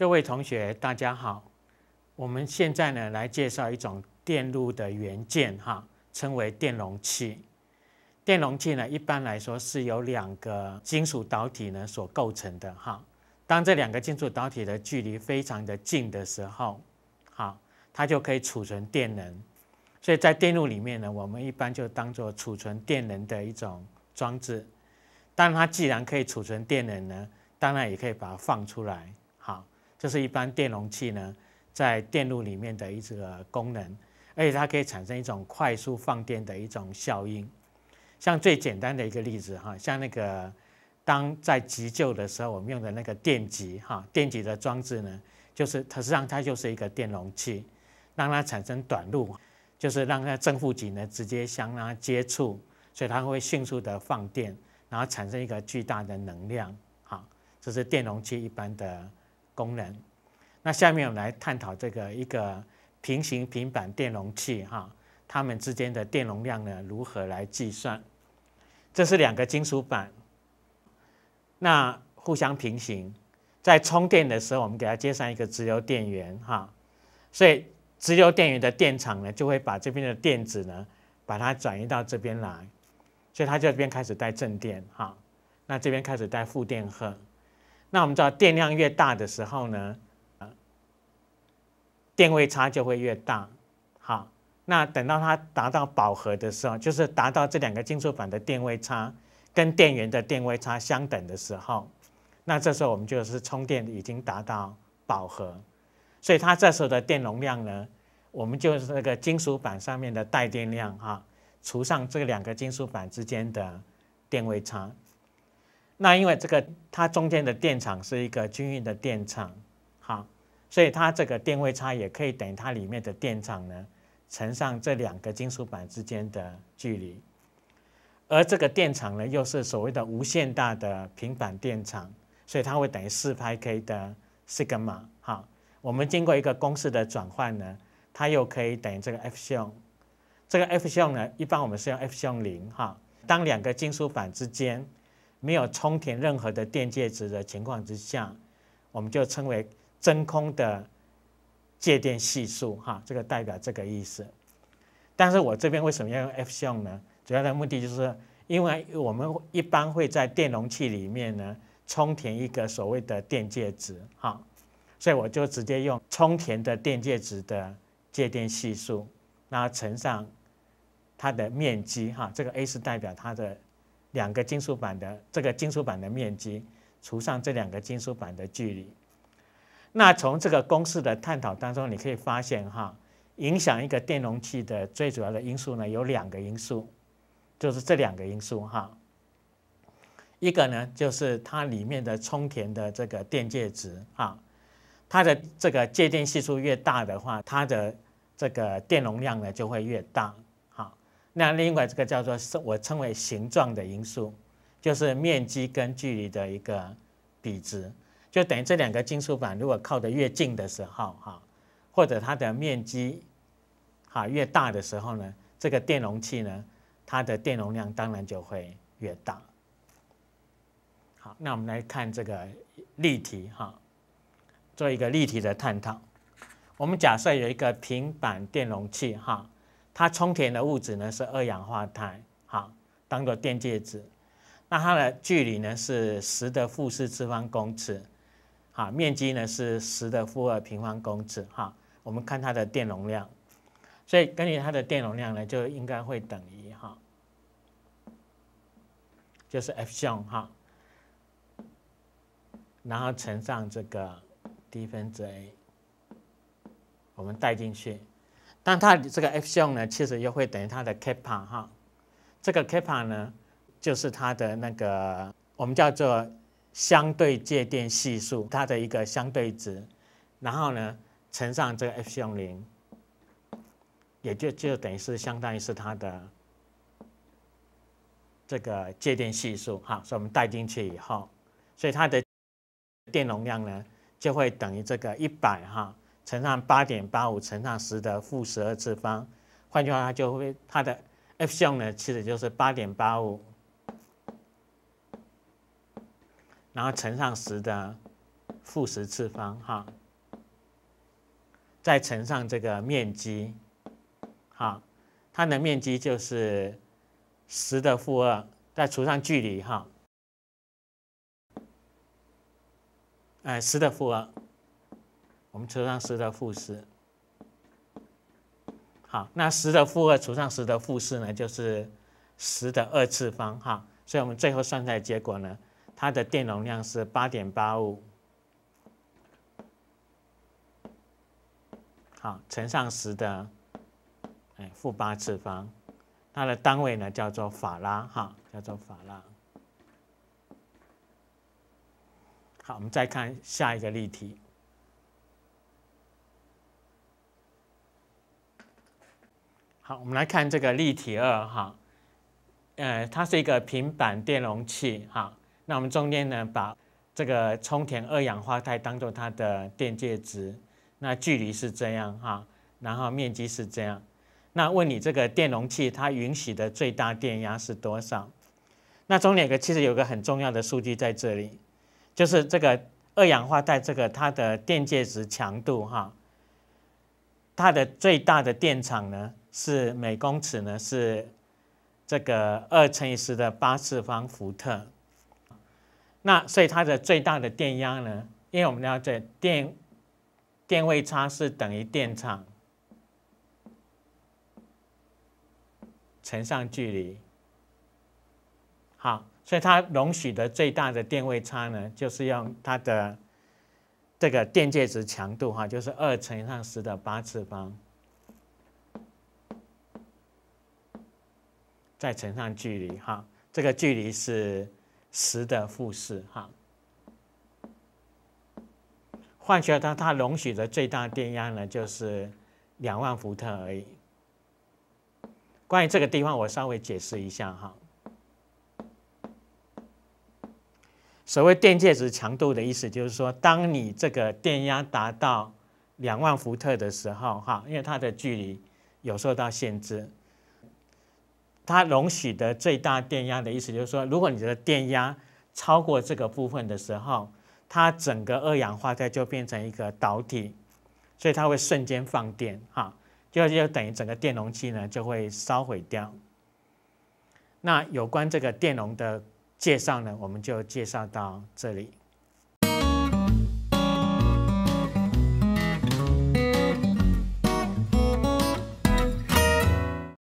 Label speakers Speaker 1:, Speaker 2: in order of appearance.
Speaker 1: 各位同学，大家好。我们现在呢，来介绍一种电路的元件，哈，称为电容器。电容器呢，一般来说是由两个金属导体呢所构成的，哈。当这两个金属导体的距离非常的近的时候，好，它就可以储存电能。所以在电路里面呢，我们一般就当做储存电能的一种装置。但它既然可以储存电能呢，当然也可以把它放出来。这是一般电容器呢，在电路里面的一个功能，而且它可以产生一种快速放电的一种效应。像最简单的一个例子哈，像那个当在急救的时候，我们用的那个电极哈，电极的装置呢，就是实际上它就是一个电容器，让它产生短路，就是让它正负极呢直接相它接触，所以它会迅速的放电，然后产生一个巨大的能量哈，这是电容器一般的。功能。那下面我们来探讨这个一个平行平板电容器哈，它们之间的电容量呢如何来计算？这是两个金属板，那互相平行，在充电的时候，我们给它接上一个直流电源哈，所以直流电源的电场呢就会把这边的电子呢把它转移到这边来，所以它这边开始带正电哈，那这边开始带负电荷。那我们知道，电量越大的时候呢，电位差就会越大。好，那等到它达到饱和的时候，就是达到这两个金属板的电位差跟电源的电位差相等的时候，那这时候我们就是充电已经达到饱和，所以它这时候的电容量呢，我们就是那个金属板上面的带电量啊，除上这两个金属板之间的电位差。那因为这个它中间的电场是一个均匀的电场，好，所以它这个电位差也可以等于它里面的电场呢乘上这两个金属板之间的距离，而这个电场呢又是所谓的无限大的平板电场，所以它会等于四派 k 的西格玛，好，我们经过一个公式的转换呢，它又可以等于这个 F 向，这个 F 向呢一般我们是用 F 向零哈，当两个金属板之间。没有充填任何的电介质的情况之下，我们就称为真空的介电系数哈，这个代表这个意思。但是我这边为什么要用 f 项呢？主要的目的就是，因为我们一般会在电容器里面呢充填一个所谓的电介质哈，所以我就直接用充填的电介质的介电系数，然后乘上它的面积哈，这个 A 是代表它的。两个金属板的这个金属板的面积除上这两个金属板的距离，那从这个公式的探讨当中，你可以发现哈，影响一个电容器的最主要的因素呢有两个因素，就是这两个因素哈。一个呢就是它里面的充填的这个电介质啊，它的这个介电系数越大的话，它的这个电容量呢就会越大。那另外这个叫做是我称为形状的因素，就是面积跟距离的一个比值，就等于这两个金属板如果靠得越近的时候，哈，或者它的面积，哈越大的时候呢，这个电容器呢，它的电容量当然就会越大。好，那我们来看这个例题哈，做一个例题的探讨。我们假设有一个平板电容器哈。它充填的物质呢是二氧化碳，好，当做电介质。那它的距离呢是十的负四次方公尺，好，面积呢是十的负二平方公尺，哈。我们看它的电容量，所以根据它的电容量呢，就应该会等于哈，就是 F 项哈，然后乘上这个 d 分之 A，我们带进去。但它这个 F 项呢，其实又会等于它的 kappa 哈，这个 kappa 呢，就是它的那个我们叫做相对介电系数，它的一个相对值，然后呢乘上这个 F 项零，也就就等于是相当于是它的这个介电系数哈，所以我们带进去以后，所以它的电容量呢就会等于这个一百哈。乘上八点八五乘上十的负十二次方，换句话，它就会它的 f 项呢，其实就是八点八五，然后乘上十的负十次方哈，再乘上这个面积，好，它的面积就是十的负二，再除上距离哈，哎，十的负二。我们乘上十的负四。好，那十的负二除上十的负四呢，就是十的二次方哈，所以我们最后算出来结果呢，它的电容量是八点八五，好，乘上十的哎负八次方，它的单位呢叫做法拉哈，叫做法拉。好，我们再看下一个例题。好，我们来看这个例题二哈，呃，它是一个平板电容器哈。那我们中间呢，把这个充填二氧化钛当做它的电介质，那距离是这样哈，然后面积是这样。那问你这个电容器它允许的最大电压是多少？那中间有个其实有个很重要的数据在这里，就是这个二氧化钛这个它的电介质强度哈，它的最大的电场呢？是每公尺呢？是这个二乘以十的八次方伏特。那所以它的最大的电压呢？因为我们了解电电位差是等于电场乘上距离。好，所以它容许的最大的电位差呢，就是用它的这个电介质强度哈，就是二乘上十的八次方。再乘上距离，哈，这个距离是十的负四，哈，换句话说，它容许的最大电压呢，就是两万伏特而已。关于这个地方，我稍微解释一下，哈。所谓电介质强度的意思，就是说，当你这个电压达到两万伏特的时候，哈，因为它的距离有受到限制。它容许的最大电压的意思就是说，如果你的电压超过这个部分的时候，它整个二氧化钛就变成一个导体，所以它会瞬间放电，哈，就就等于整个电容器呢就会烧毁掉。那有关这个电容的介绍呢，我们就介绍到这里。